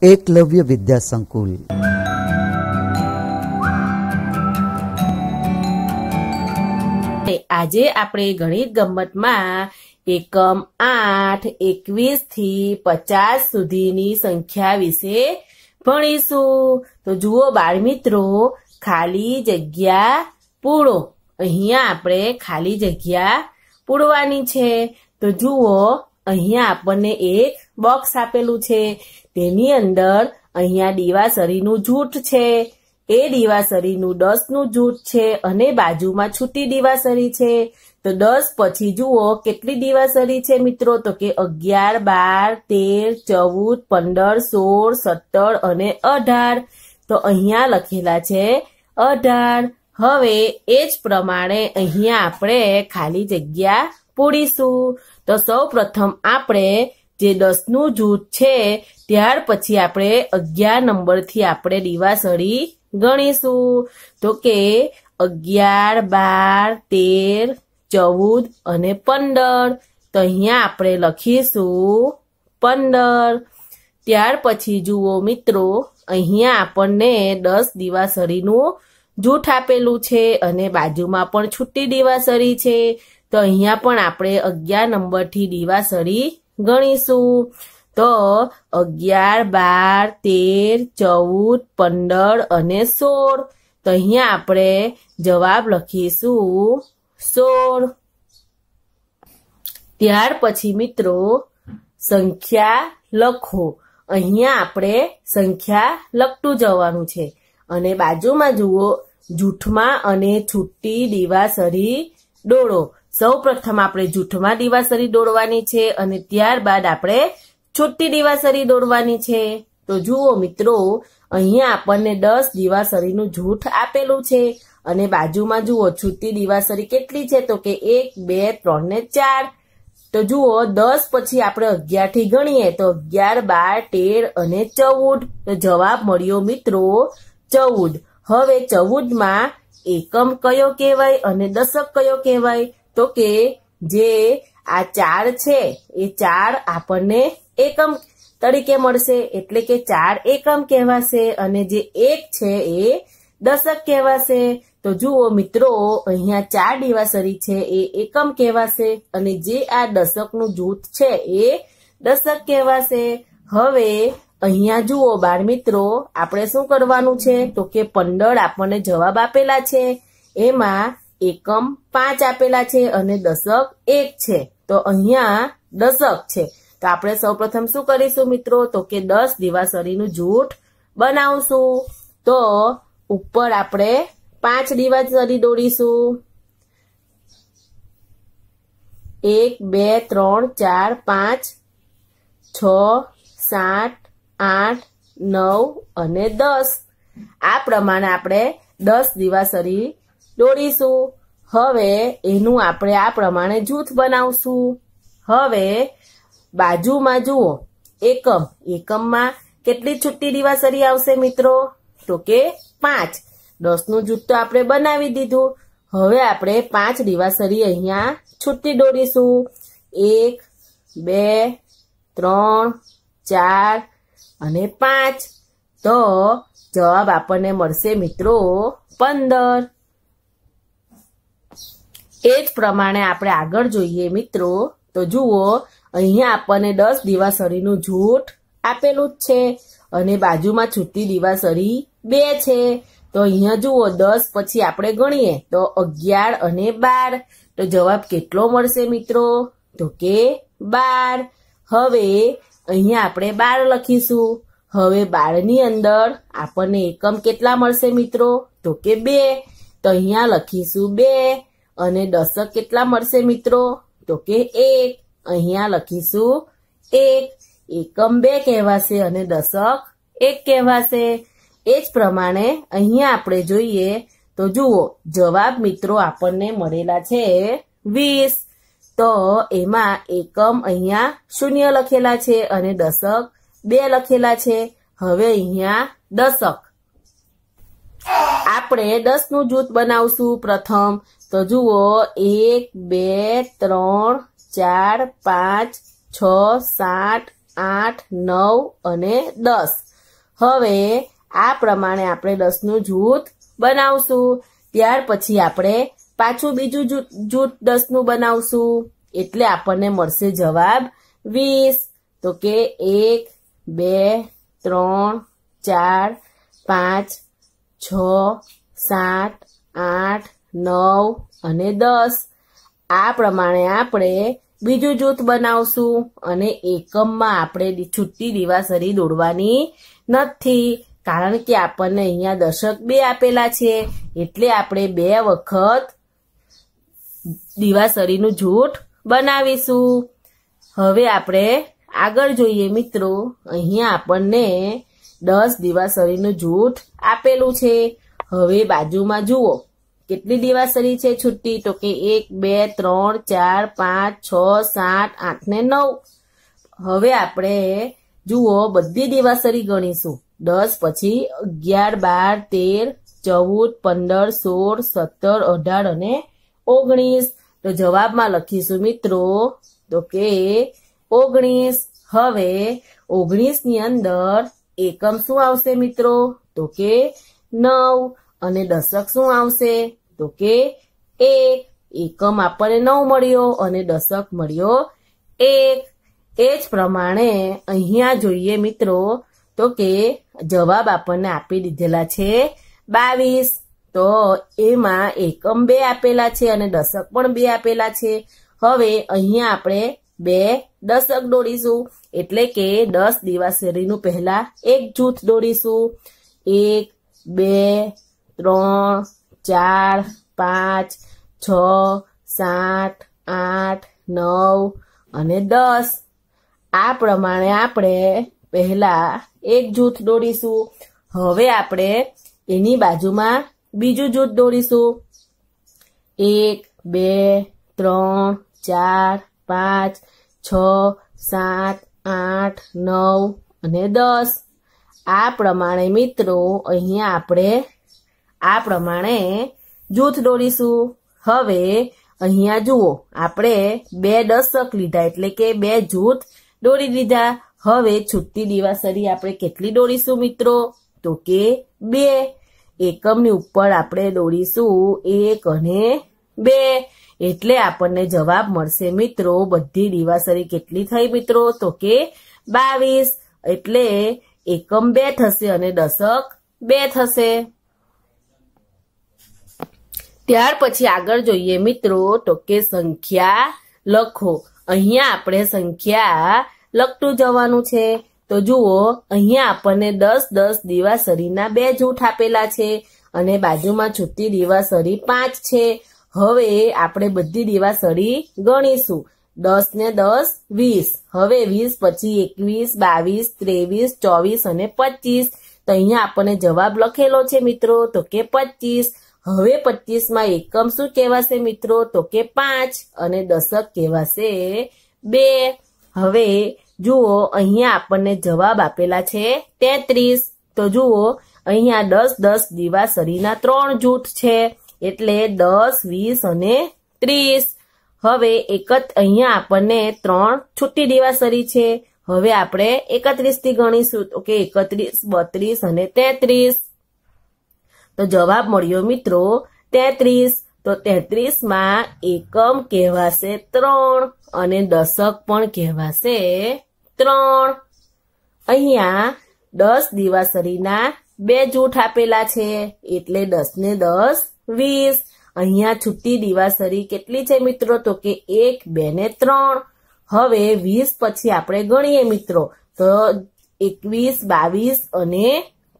એકલવ્ય વિદ્યા સંકુલ આજે આપણે ગણિત ગમતમાં એકમ આઠ એકવીસ થી પચાસ સુધીની સંખ્યા વિશે ભણીશું તો જુઓ બાળ મિત્રો ખાલી જગ્યા પૂરો અહીંયા આપણે ખાલી જગ્યા પૂરવાની છે તો જુઓ અહીંયા આપણને એક બોક્સ આપેલું છે તેની અંદર અહીંયા દીવાસરીનું જૂઠ છે એ દીવાસરીનું દસનું જૂઠ છે અને બાજુમાં છૂટી દીવાસરી છે તો દસ પછી જુઓ કેટલી દીવાસરી છે મિત્રો તો કે અગિયાર બાર તેર ચૌદ પંદર સોળ સત્તર અને અઢાર તો અહીંયા લખેલા છે અઢાર હવે એ જ પ્રમાણે અહીંયા આપણે ખાલી જગ્યા પૂરીશું તો સૌ પ્રથમ આપણે જે દસનું જૂથ છે ત્યાર પછી આપણે અગિયાર નંબરથી આપણે દિવાસળી ગણીશું તો કે અગિયાર બાર તેર ચૌદ અને પંદર તો અહીંયા આપણે લખીશું પંદર ત્યાર પછી જુઓ મિત્રો અહીંયા આપણને દસ દિવાસળીનું જૂઠ આપેલું છે અને બાજુમાં પણ છુટ્ટી દિવાસળી છે તો અહીંયા પણ આપણે અગિયાર નંબરથી દિવાસળી ગણીશું તો અગિયાર બાર તેર ચૌદ પંદર અને સોળ તો અહીંયા આપણે જવાબ લખીશું સોળ ત્યાર પછી મિત્રો સંખ્યા લખો અહીંયા આપણે સંખ્યા લખતું જવાનું છે અને બાજુમાં જુઓ જૂઠમાં અને છુટ્ટી દીવાસરી ડોળો સૌ પ્રથમ આપણે જૂઠમાં દિવાસરી દોડવાની છે અને ત્યારબાદ આપણે છૂટી દિવાસરી દોડવાની છે તો જુઓ મિત્રો અહીંયા આપણને દસ દિવાસરીનું જૂઠ આપેલું છે અને બાજુમાં જુઓ છૂટી દિવાસરી કેટલી છે તો કે એક બે ત્રણ ને ચાર તો જુઓ દસ પછી આપણે અગિયાર થી ગણીએ તો અગિયાર બાર તેર અને ચૌદ તો જવાબ મળ્યો મિત્રો ચૌદ હવે ચૌદમાં એકમ કયો કહેવાય અને દશક કયો કહેવાય તો કે જે આ ચાર છે એ ચાર આપણને એકમ તરીકે મળશે એટલે કે ચાર એકમ કહેવાશે અને જે એક છે એ દશક કહેવાશે તો જુઓ મિત્રો અહીંયા ચાર દિવાસરી છે એ એકમ કહેવાશે અને જે આ દશકનું જૂથ છે એ દશક કહેવાશે હવે અહીંયા જુઓ બાળ મિત્રો આપણે શું કરવાનું છે તો કે પંદર આપણને જવાબ આપેલા છે એમાં એકમ પાંચ આપેલા છે અને દશક એક છે તો અહીંયા દશક છે તો આપણે સૌપ્રથમ શું કરીશું મિત્રો તો કે દસ દિવાસળીનું જૂઠ બનાવશું તો ઉપર આપણે પાંચ દિવાસળી દોડીશું એક બે ત્રણ ચાર પાંચ છ સાત આઠ નવ અને દસ આ પ્રમાણે આપણે દસ દિવાસરી દોડીશું હવે એનું આપણે આ પ્રમાણે જૂથ બનાવશું હવે બાજુમાં જુઓ એકમ એકમમાં કેટલી છુટ્ટી દિવાસરી આવશે મિત્રો તો કે પાંચ દસનું જૂથ તો આપણે બનાવી દીધું હવે આપણે પાંચ દિવાસરી અહીંયા છુટ્ટી દોડીશું એક બે ત્રણ ચાર અને પાંચ તો જવાબ આપણને મળશે મિત્રો પંદર એ જ પ્રમાણે આપણે આગળ જોઈએ મિત્રો તો જુઓ અહીંયા આપણને દસ દિવાસરીનું જૂઠ આપેલું જ છે અને બાજુમાં છૂટી દિવાસરી બે છે તો અહીંયા જુઓ દસ પછી આપણે ગણીએ તો અગિયાર અને બાર તો જવાબ કેટલો મળશે મિત્રો તો કે બાર હવે અહીંયા આપણે બાર લખીશું હવે બારની અંદર આપણને એકમ કેટલા મળશે મિત્રો તો કે બે તો અહીંયા લખીશું બે અને દશક કેટલા મળશે મિત્રો તો કે એક અહીંયા લખીશું એક એકમ બે કહેવાશે અને દશક એક કહેવાશે એ જ પ્રમાણે અહીંયા આપણે જોઈએ તો જુઓ જવાબ મિત્રો આપણને મળેલા છે વીસ તો એમાં એકમ અહીંયા શૂન્ય લખેલા છે અને દશક બે લખેલા છે હવે અહીંયા દશક આપણે દસનું જૂથ બનાવશું પ્રથમ તો જુઓ એક બે ત્રણ ચાર પાંચ છ સાત આઠ નવ અને દસ હવે આ પ્રમાણે આપણે દસનું જૂથ બનાવશું ત્યાર પછી આપણે પાછું બીજું જૂથ દસનું બનાવશું એટલે આપણને મળશે જવાબ વીસ તો કે એક બે ત્રણ ચાર પાંચ છ સાત આઠ નવ અને દસ આ પ્રમાણે આપણે બીજું જૂથ બનાવશું અને એકમમાં આપણે છૂટી દિવાસરી દોડવાની નથી કારણ કે આપણને અહીંયા દશક બે આપેલા છે એટલે આપણે બે વખત દિવાસરીનું જૂઠ બનાવીશું હવે આપણે આગળ જોઈએ મિત્રો અહીંયા આપણને દસ દિવાસરીનું જૂઠ આપેલું છે હવે બાજુમાં જુઓ કેટલી દિવાસરી છે છુટ્ટી તો કે એક બે ત્રણ ચાર પાંચ છ સાત આઠ ને નવ હવે આપણે જુઓ બધી દિવાસરી ગણીશું દસ પછી અગિયાર બાર તેર ચૌદ પંદર સોળ સત્તર અઢાર અને ઓગણીસ તો જવાબમાં લખીશું મિત્રો તો કે ઓગણીસ હવે ઓગણીસની અંદર એકમ શું આવશે મિત્રો તો કે નવ અને દશક શું આવશે તો કે એક એકમ આપણને નવ મળ્યો અને દશક મળ્યો એક એ જ પ્રમાણે અહીંયા જોઈએ મિત્રો તો કે જવાબ આપણને આપી દીધેલા છે બાવીસ તો એમાં એકમ બે આપેલા છે અને દશક પણ બે આપેલા છે હવે અહીંયા આપણે બે દશક દોડીશું એટલે કે દસ દિવાસેરીનું પહેલા એક જૂથ દોડીશું એક બે ત્રણ ચાર પાંચ છ સાત આઠ નવ અને દસ આ પ્રમાણે આપણે પહેલા એક જૂથ દોડીશું હવે આપણે એની બાજુમાં બીજું જૂથ દોરીશું એક બે ત્રણ ચાર પાંચ છ સાત આઠ નવ અને દસ આ પ્રમાણે મિત્રો અહીંયા આપણે આ પ્રમાણે જૂથ દોરીશું હવે અહીંયા જુઓ આપણે બે દશક લીધા એટલે કે બે જૂથ દોરી દીધા હવે છૂટતી દિવાસરી આપણે કેટલી દોરીશું મિત્રો તો કે બે એકમની ઉપર આપણે દોરીશું એક અને બે એટલે આપણને જવાબ મળશે મિત્રો બધી દિવાસરી કેટલી થઈ મિત્રો તો કે બાવીસ એટલે એકમ બે થશે અને દશક બે થશે ત્યાર પછી આગળ જોઈએ મિત્રો તો કે સંખ્યા લખો અહીંયા આપણે સંખ્યા લખતું જવાનું છે તો જુઓ અહીંયા આપણને દસ દસ દિવાસરીના બે જૂઠ આપેલા છે અને બાજુમાં છૂટી દિવાસરી પાંચ છે હવે આપણે બધી દિવાસરી ગણીશું દસ ને દસ વીસ હવે વીસ પછી એકવીસ બાવીસ ત્રેવીસ ચોવીસ અને પચીસ તો અહીંયા આપણને જવાબ લખેલો છે મિત્રો તો કે પચીસ હવે પચીસમાં એકમ શું કહેવાશે મિત્રો તો કે પાંચ અને દશક કહેવાશે બે હવે જુઓ અહીંયા આપણને જવાબ આપેલા છે તેત્રીસ તો જુઓ અહીંયા દસ દસ દિવાસરીના ત્રણ જૂથ છે એટલે દસ વીસ અને ત્રીસ હવે એક જ અહીંયા આપણને ત્રણ છુટ્ટી દિવાસરી છે હવે આપણે એકત્રીસ થી ગણીશું તો કે એકત્રીસ બત્રીસ અને તેત્રીસ તો જવાબ મળ્યો મિત્રો તેત્રીસ તો તેત્રીસમાં એકમ કહેવાશે ત્રણ અને દશક પણ કહેવાશે ત્રણ અહીંયા દસ દિવાસરીના બે જૂઠ આપેલા છે એટલે દસ ને દસ વીસ અહીંયા છૂટી દિવાસરી કેટલી છે મિત્રો તો કે એક બે ને ત્રણ હવે વીસ પછી આપણે ગણીએ મિત્રો તો એકવીસ બાવીસ અને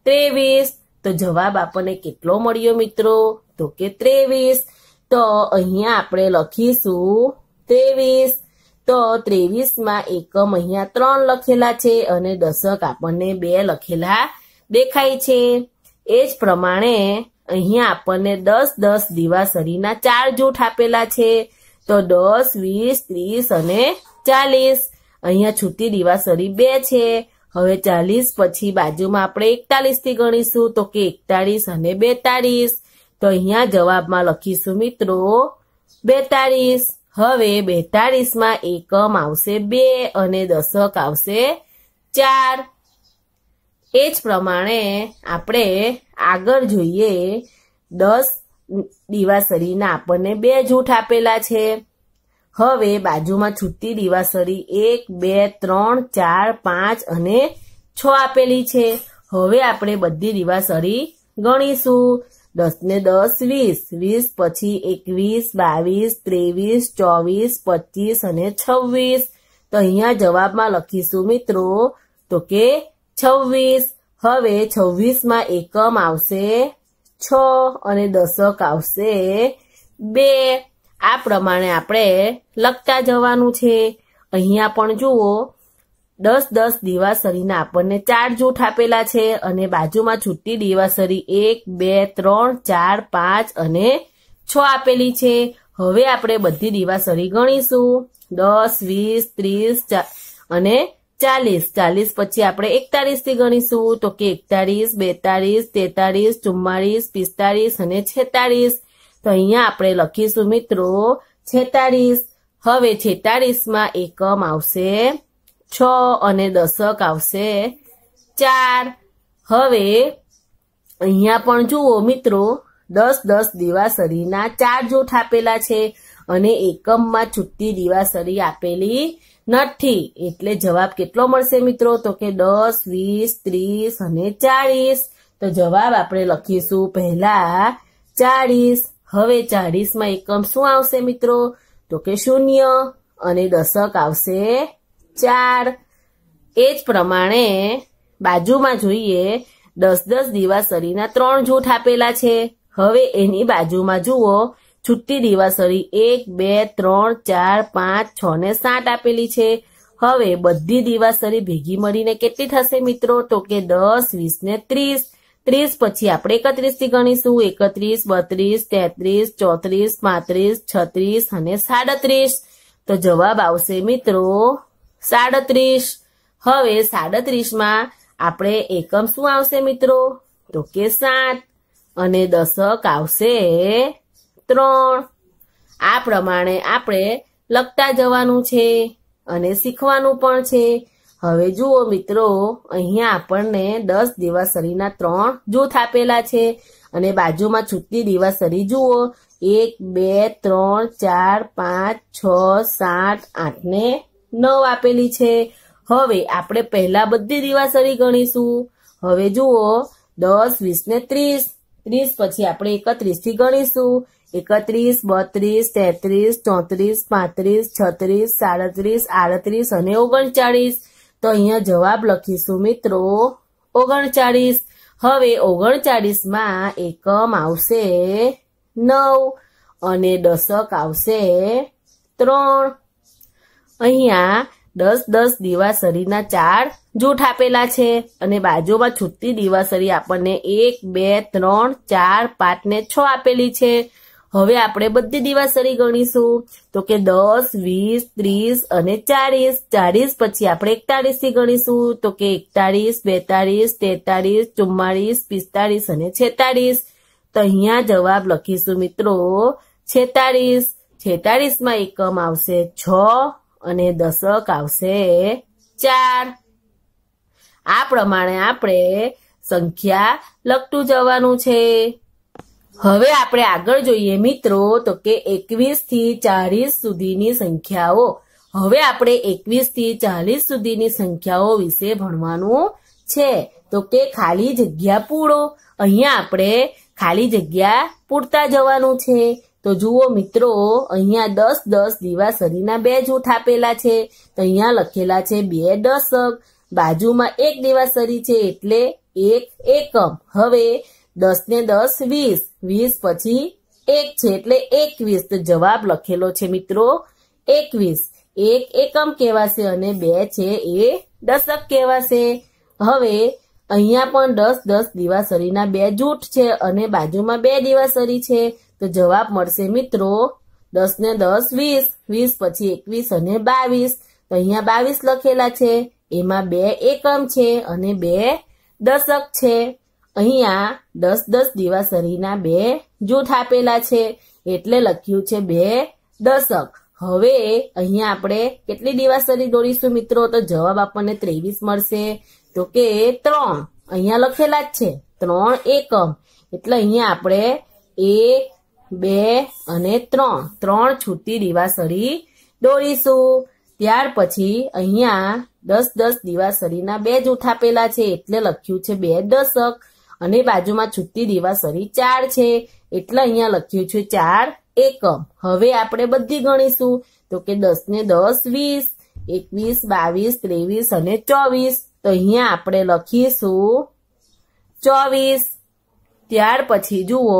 ત્રેવીસ તો જવાબ આપણને કેટલો મળ્યો મિત્રો તો કે ત્રેવીસ તો અહીંયા આપણે લખીશું ત્રેવીસ તો ત્રેવીસમાં એકમ અહીંયા ત્રણ લખેલા છે અને દશક આપણને બે લખેલા દેખાય છે એ જ પ્રમાણે અહીંયા આપણને દસ દસ દિવાસરીના ચાર જૂઠ આપેલા છે તો દસ વીસ ત્રીસ અને ચાલીસ અહીંયા છૂટી દિવાસરી બે છે હવે ચાલીસ પછી બાજુમાં આપણે એકતાલીસ થી ગણીશું તો કે એકતાલીસ અને બેતાલીસ તો અહીંયા જવાબમાં લખીશું મિત્રો બેતાલીસ હવે બેતાલીસમાં એકમ આવશે બે અને દશક આવશે ચાર એ જ પ્રમાણે આપણે આગળ જોઈએ દસ દિવાસરીના આપણને બે જૂઠ આપેલા છે હવે બાજુમાં છૂટી દિવાસળી એક બે ત્રણ ચાર પાંચ અને છ આપેલી છે હવે આપણે બધી દિવાસળી ગણીશું દસ ને દસ વીસ વીસ પછી એકવીસ બાવીસ ત્રેવીસ ચોવીસ પચીસ અને છવ્વીસ તો અહીંયા જવાબમાં લખીશું મિત્રો તો કે છવ્વીસ હવે છવ્વીસમાં એકમ આવશે છ અને દશક આવશે બે આ પ્રમાણે આપણે લખતા જવાનું છે અહીંયા પણ જુઓ દસ દસ દિવાસરીના આપણને ચાર જૂઠ આપેલા છે અને બાજુમાં છૂટી દિવાસરી એક બે ત્રણ ચાર પાંચ અને છ આપેલી છે હવે આપણે બધી દિવાસરી ગણીશું દસ વીસ ત્રીસ અને ચાલીસ ચાલીસ પછી આપણે એકતાલીસ થી ગણીશું તો કે એકતાલીસ બેતાલીસ તેતાલીસ ચુમ્માળીસ પિસ્તાલીસ અને છેતાલીસ તો અહીંયા આપણે લખીશું મિત્રો છેતાળીસ હવે છેતાળીસમાં એકમ આવશે છ અને દશક આવશે ચાર હવે અહીંયા પણ જુઓ મિત્રો દસ દસ દિવાસરીના ચાર જૂથ આપેલા છે અને એકમમાં છુટ્ટી દિવાસરી આપેલી નથી એટલે જવાબ કેટલો મળશે મિત્રો તો કે દસ વીસ ત્રીસ અને ચાળીસ તો જવાબ આપણે લખીશું પહેલા ચાળીસ હવે ચાળીસમાં એકમ શું આવશે મિત્રો તો કે શૂન્ય અને દશક આવશે ચાર એ જ પ્રમાણે બાજુમાં જોઈએ દસ દસ દિવાસરીના ત્રણ જૂથ આપેલા છે હવે એની બાજુમાં જુઓ છુટ્ટી દિવાસરી એક બે ત્રણ ચાર પાંચ છ ને સાત આપેલી છે હવે બધી દિવાસરી ભેગી મળીને કેટલી થશે મિત્રો તો કે દસ વીસ ને ત્રીસ ત્રીસ પછી આપણે એકત્રીસ થી ગણીશું એકત્રીસ બત્રીસ તેત્રીસ ચોત્રીસ પાંત્રીસ છત્રીસ અને સાડત્રીસ તો જવાબ આવશે મિત્રો સાડત્રીસ હવે સાડત્રીસમાં આપણે એકમ શું આવશે મિત્રો તો કે સાત અને દશક આવશે ત્રણ આ પ્રમાણે આપણે લખતા જવાનું છે અને શીખવાનું પણ છે હવે જુઓ મિત્રો અહીંયા આપણને દસ દિવાસરીના ત્રણ જૂથ આપેલા છે અને બાજુમાં છૂટતી દિવાસરી જુઓ એક બે ત્રણ ચાર પાંચ છ સાત આઠ ને નવ આપેલી છે હવે આપણે પહેલા બધી દિવાસરી ગણીશું હવે જુઓ દસ વીસ ને ત્રીસ ત્રીસ પછી આપણે એકત્રીસ થી ગણીશું એકત્રીસ બત્રીસ તેત્રીસ ચોત્રીસ પાંત્રીસ છત્રીસ સાડત્રીસ આડત્રીસ અને ઓગણચાળીસ તો અહીંયા જવાબ લખીશું મિત્રો ઓગણચાળીસ હવે ઓગણચાળીસ માં એકમ આવશે નવ અને દશક આવશે ત્રણ અહીંયા દસ દસ દિવાસરીના ચાર જૂઠ આપેલા છે અને બાજુમાં છુટ્ટી દિવાસરી આપણને એક બે ત્રણ ચાર પાંચ ને છ આપેલી છે હવે આપણે બધી દિવાસળી ગણીશું તો કે દસ વીસ ત્રીસ અને ચાલીસ ચાલીસ પછી આપણે એકતાળીસ થી ગણીશું તો કે એકતાળીસ બેતાળીસ તેતાળીસ ચુમ્માળીસ પિસ્તાળીસ અને છેતાળીસ તો અહીંયા જવાબ લખીશું મિત્રો છેતાળીસ છેતાળીસમાં એકમ આવશે છ અને દશક આવશે ચાર આ પ્રમાણે આપણે સંખ્યા લખતું જવાનું છે હવે આપણે આગળ જોઈએ મિત્રો તો કે એકવીસ થી ચાલીસ સુધીની સંખ્યાઓ હવે આપણે એકવીસ થી ચાલીસ સુધીની સંખ્યાઓ વિશે ભણવાનું છે તો કે ખાલી જગ્યા પૂરો અહીંયા આપણે ખાલી જગ્યા પૂરતા જવાનું છે તો જુઓ મિત્રો અહીંયા દસ દસ દિવાસરીના બે જૂથ આપેલા છે તો અહીંયા લખેલા છે બે દશક બાજુમાં એક દિવાસરી છે એટલે એક એકમ હવે દસ ને દસ વીસ વીસ પછી એક છે એટલે એકવીસ તો જવાબ લખેલો છે મિત્રો એકવીસ એક એકમ કહેવાશે અને બે છે એ દશક કહેવાશે હવે અહીંયા પણ દસ દસ દિવાસરીના બે જૂઠ છે અને બાજુમાં બે દિવાસરી છે તો જવાબ મળશે મિત્રો દસ ને દસ વીસ વીસ પછી એકવીસ અને બાવીસ તો અહીંયા બાવીસ લખેલા છે એમાં બે એકમ છે અને બે દશક છે અહીંયા દસ દસ દિવાસરીના બે જૂથ આપેલા છે એટલે લખ્યું છે બે દશક હવે અહીંયા આપણે કેટલી દિવાસરી દોરીશું મિત્રો તો જવાબ આપણને ત્રેવીસ મળશે તો કે ત્રણ અહીંયા લખેલા જ છે ત્રણ એકમ એટલે અહીંયા આપણે એક બે અને ત્રણ ત્રણ છૂટી દિવાસળી દોરીશું ત્યાર પછી અહીંયા દસ દસ દિવાસળીના બે જૂથ આપેલા છે એટલે લખ્યું છે બે દશક અને બાજુમાં છૂટતી દિવાસરી ચાર છે એટલે અહીંયા લખ્યું છે ચાર એકમ હવે આપણે બધી ગણીશું તો કે દસ ને દસ વીસ એકવીસ બાવીસ ત્રેવીસ અને ચોવીસ તો અહીંયા આપણે લખીશું ચોવીસ ત્યાર પછી જુઓ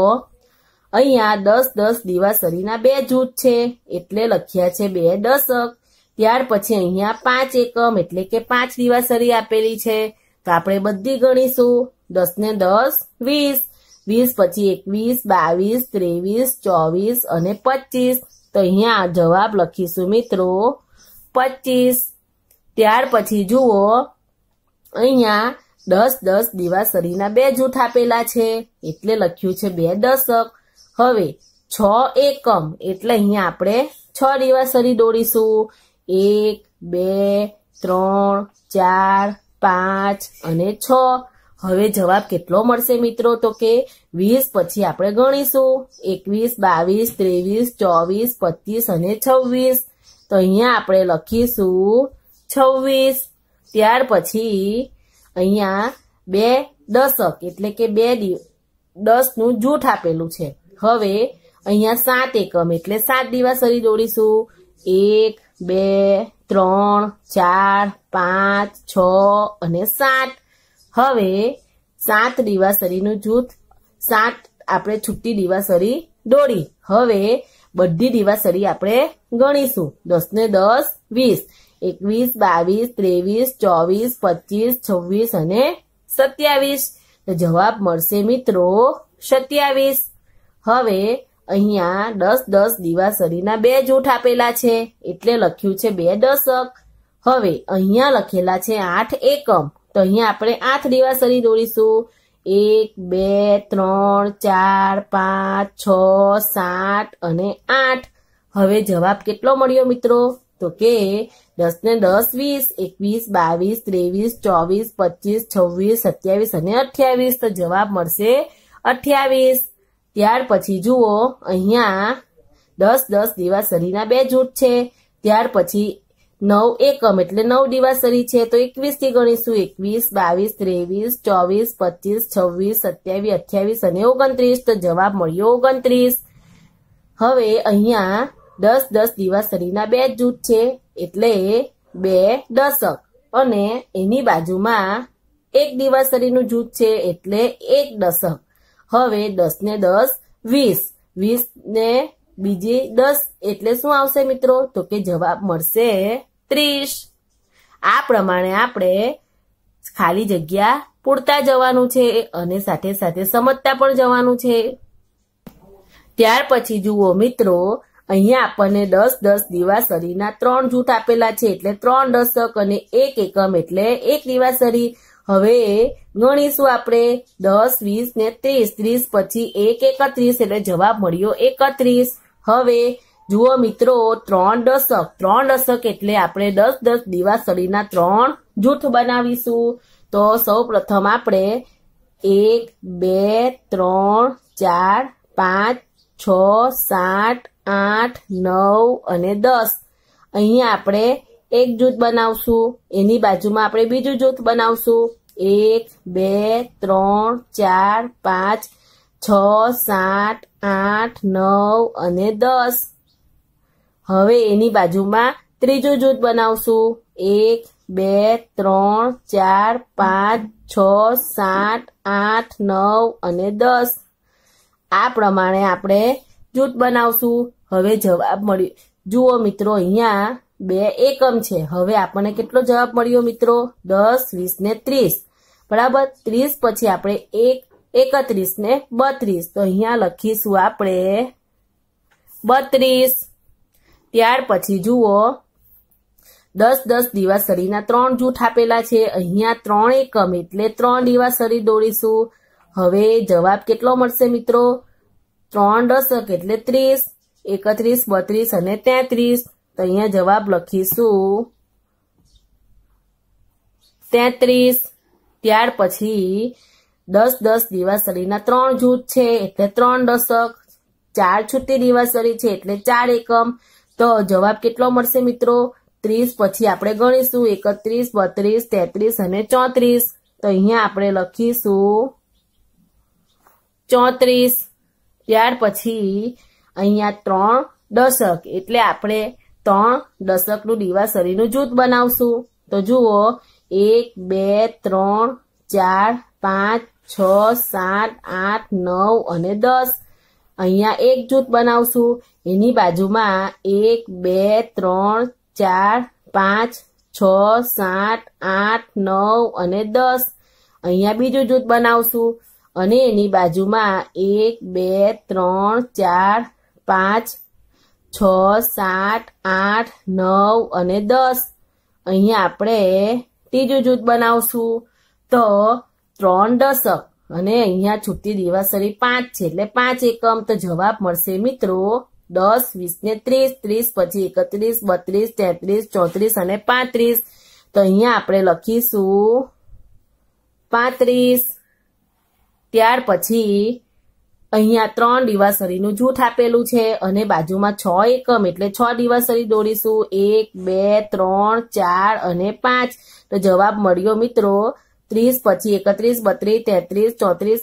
અહીંયા દસ દસ દિવાસરીના બે જૂથ છે એટલે લખ્યા છે બે દશક ત્યાર પછી અહીંયા પાંચ એકમ એટલે કે પાંચ દિવાસરી આપેલી છે તો આપણે બધી ગણીશું દસ ને દસ વીસ વીસ પછી એકવીસ બાવીસ ત્રેવીસ ચોવીસ અને પચીસ તો અહીંયા જવાબ લખીશું મિત્રો પચીસ ત્યાર પછી જુઓ અહીંયા દસ દસ દિવાસરીના બે જૂથ આપેલા છે એટલે લખ્યું છે બે દશક હવે છ એકમ એટલે અહીંયા આપણે છ દિવાસરી દોડીશું એક બે ત્રણ ચાર પાંચ અને છ હવે જવાબ કેટલો મળશે મિત્રો તો કે વીસ પછી આપણે ગણીશું એકવીસ બાવીસ ત્રેવીસ ચોવીસ પચીસ અને છવ્વીસ તો અહીંયા આપણે લખીશું છવ્વીસ ત્યાર પછી અહીંયા બે દશક એટલે કે બે દસનું જૂઠ આપેલું છે હવે અહીંયા સાત એકમ એટલે સાત દિવાસરી દોડીશું એક બે ત્રણ ચાર પાંચ છ અને સાત હવે સાત દીવાસરીનું જૂથ સાત આપણે છૂટી દીવાસરી દોડી હવે બધી દીવાસરી આપણે ગણીશું દસ ને દસ વીસ એકવીસ બાવીસ ત્રેવીસ ચોવીસ પચીસ છવ્વીસ અને સત્યાવીસ જવાબ મળશે મિત્રો સત્યાવીસ હવે અહીંયા દસ દસ દિવાસરીના બે જૂઠ આપેલા છે એટલે લખ્યું છે બે દશક હવે અહીંયા લખેલા છે આઠ એકમ તો અહીંયા આપણે આઠ દિવાસરી દોરીશું એક બે ત્રણ ચાર પાંચ છ સાત અને આઠ હવે જવાબ કેટલો મળ્યો મિત્રો તો કે દસ ને દસ વીસ એકવીસ બાવીસ ત્રેવીસ ચોવીસ પચીસ છવ્વીસ સત્યાવીસ અને અઠ્યાવીસ તો જવાબ મળશે અઠ્યાવીસ ત્યાર પછી જુઓ અહીંયા દસ દસ દિવાસરીના બે જૂથ છે ત્યાર પછી નવ એકમ એટલે નવ દિવાસરી છે તો એકવીસ થી ગણીશું એકવીસ બાવીસ ત્રેવીસ ચોવીસ પચીસ છવ્વીસ સત્યાવીસ અઠ્યાવીસ અને ઓગણત્રીસ તો જવાબ મળ્યો ઓગણત્રીસ હવે અહીંયા દસ દસ દિવાસરીના બે જૂથ છે એટલે બે દશક અને એની બાજુમાં એક દિવાસરીનું જૂથ છે એટલે એક દશક હવે દસ ને દસ વીસ વીસ ને બીજી દસ એટલે શું આવશે મિત્રો તો કે જવાબ મળશે ત્રીસ આ પ્રમાણે આપણે ખાલી જગ્યા પૂરતા જવાનું છે અને સાથે સાથે સમજતા પણ જવાનું છે ત્યાર પછી જુઓ મિત્રો અહીંયા આપણને દસ દસ દિવાસરીના ત્રણ જૂથ આપેલા છે એટલે ત્રણ દશક અને એક એકમ એટલે એક દિવાસરી હવે ગણીશું આપણે દસ વીસ ને ત્રીસ ત્રીસ પછી એક એકત્રીસ એટલે જવાબ મળ્યો એકત્રીસ હવે જુઓ મિત્રો ત્રણ દશક ત્રણ દશક એટલે આપણે દસ દસ દિવાસળીના ત્રણ જૂથ બનાવીશું તો સૌ પ્રથમ આપણે એક બે ત્રણ ચાર પાંચ છ સાત આઠ નવ અને દસ અહીંયા આપણે એક જૂથ બનાવશું એની બાજુમાં આપણે બીજું જૂથ બનાવશું એક બે ત્રણ ચાર પાંચ છ સાત આઠ નવ અને દસ હવે એની બાજુમાં ત્રીજું જૂથ બનાવશું એક બે ત્રણ ચાર પાંચ છ સાત આઠ નવ અને દસ આ પ્રમાણે આપણે જૂથ બનાવશું હવે જવાબ મળ્યો જુઓ મિત્રો અહીંયા બે એકમ છે હવે આપણને કેટલો જવાબ મળ્યો મિત્રો દસ વીસ ને ત્રીસ બરાબર ત્રીસ પછી આપણે એક એકત્રીસ ને બત્રીસ તો અહીંયા લખીશું આપણે બત્રીસ ત્યાર પછી જુઓ દસ દસ દિવાસળીના ત્રણ જૂથ આપેલા છે અહીંયા ત્રણ એકમ એટલે ત્રણ દિવાસળી દોરીશું હવે જવાબ કેટલો મળશે મિત્રો ત્રણ દશક એટલે ત્રીસ એકત્રીસ બત્રીસ અને તેત્રીસ તો અહીંયા જવાબ લખીશું તેત્રીસ ત્યાર પછી દસ દસ દિવાસળીના ત્રણ જૂથ છે એટલે ત્રણ દશક ચાર છુટ્ટી દિવાસળી છે એટલે ચાર એકમ તો જવાબ કેટલો મળશે મિત્રો ત્રીસ પછી આપણે ગણીશું એકત્રીસ બત્રીસ તેત્રીસ અને ચોત્રીસ તો અહીંયા આપણે લખીશું ચોત્રીસ ત્યાર પછી અહીંયા ત્રણ દશક એટલે આપણે ત્રણ દશકનું દિવાસરીનું જૂથ બનાવશું તો જુઓ એક બે ત્રણ ચાર પાંચ છ સાત આઠ નવ અને દસ અહીંયા એક જૂથ બનાવશું એની બાજુમાં એક બે ત્રણ ચાર પાંચ છ સાત આઠ નવ અને દસ અહીંયા બીજું જૂથ બનાવશું અને એની બાજુમાં એક બે ત્રણ ચાર પાંચ છ સાત આઠ નવ અને દસ અહીંયા આપણે ત્રીજું જૂથ બનાવશું તો ત્રણ દસક અને અહીંયા છૂટતી દિવાસરી પાંચ છે એટલે પાંચ એકમ તો જવાબ મળશે મિત્રો દસ વીસ ને ત્રીસ ત્રીસ પછી એકત્રીસ બત્રીસ તેત્રીસ ચોત્રીસ અને પાંત્રીસ તો અહીંયા આપણે લખીશું પાંત્રીસ ત્યાર પછી અહીંયા ત્રણ દિવાસરીનું જૂથ આપેલું છે અને બાજુમાં છ એકમ એટલે છ દિવાસરી દોડીશું એક બે ત્રણ ચાર અને પાંચ તો જવાબ મળ્યો મિત્રો ત્રીસ પછી એકત્રીસ બત્રીસ તેત્રીસ ચોત્રીસ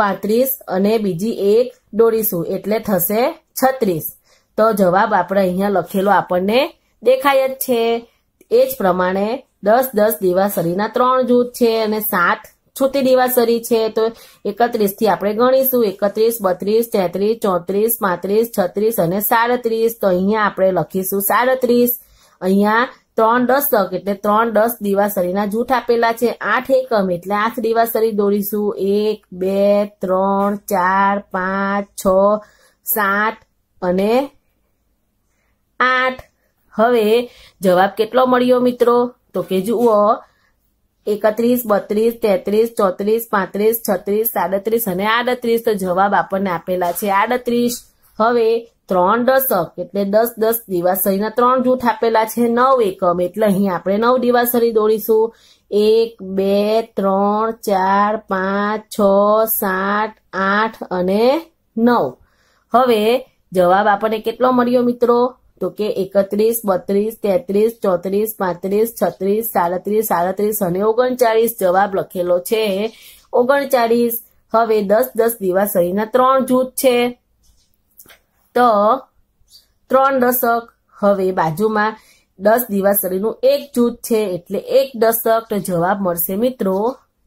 પાંત્રીસ અને બીજી એક દોડીશું એટલે થશે છત્રીસ તો જવાબ આપણે અહીંયા લખેલો આપણને દેખાય જ છે એ જ પ્રમાણે દસ દસ દિવાસરીના ત્રણ જૂથ છે અને સાત છૂટી દિવાસરી છે તો એકત્રીસ થી આપણે ગણીશું એકત્રીસ બત્રીસ તેત્રીસ ચોત્રીસ પાંત્રીસ છત્રીસ અને સાડત્રીસ તો અહીંયા આપણે લખીશું સાડત્રીસ અહીંયા ત્રણ દશક એટલે ત્રણ દસ દિવાસરીના જૂથ આપેલા છે આઠ એકમ એટલે આઠ દિવાસરી દોરીશું એક બે ત્રણ ચાર પાંચ છ સાત અને આઠ હવે જવાબ કેટલો મળ્યો મિત્રો તો કે જુઓ એકત્રીસ બત્રીસ તેત્રીસ ચોત્રીસ પાંત્રીસ છત્રીસ સાડત્રીસ અને આડત્રીસ તો જવાબ આપણને આપેલા છે આડત્રીસ હવે ત્રણ દશક એટલે દસ દસ દિવાસરીના ત્રણ જૂથ આપેલા છે નવ એકમ એટલે અહીં આપણે નવ દિવાસરી દોડીશું એક બે ત્રણ ચાર પાંચ છ સાત આઠ અને નવ હવે જવાબ આપણને કેટલો મળ્યો મિત્રો તો કે એકત્રીસ બત્રીસ તેત્રીસ ચોત્રીસ પાંત્રીસ છત્રીસ સાડત્રીસ સાડત્રીસ અને ઓગણચાળીસ જવાબ લખેલો છે ઓગણચાળીસ હવે દસ દસ દિવાસહીના ત્રણ જૂથ છે તો ત્રણ દશક હવે બાજુમાં દસ દિવાસળીનું એક જૂથ છે એટલે એક દશક જવાબ મળશે મિત્રો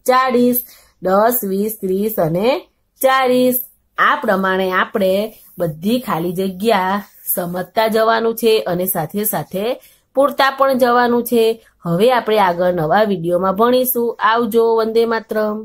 ચાલીસ દસ વીસ ત્રીસ અને ચાલીસ આ પ્રમાણે આપણે બધી ખાલી જગ્યા સમજતા જવાનું છે અને સાથે સાથે પૂરતા પણ જવાનું છે હવે આપણે આગળ નવા વિડીયોમાં ભણીશું આવજો વંદે માતરમ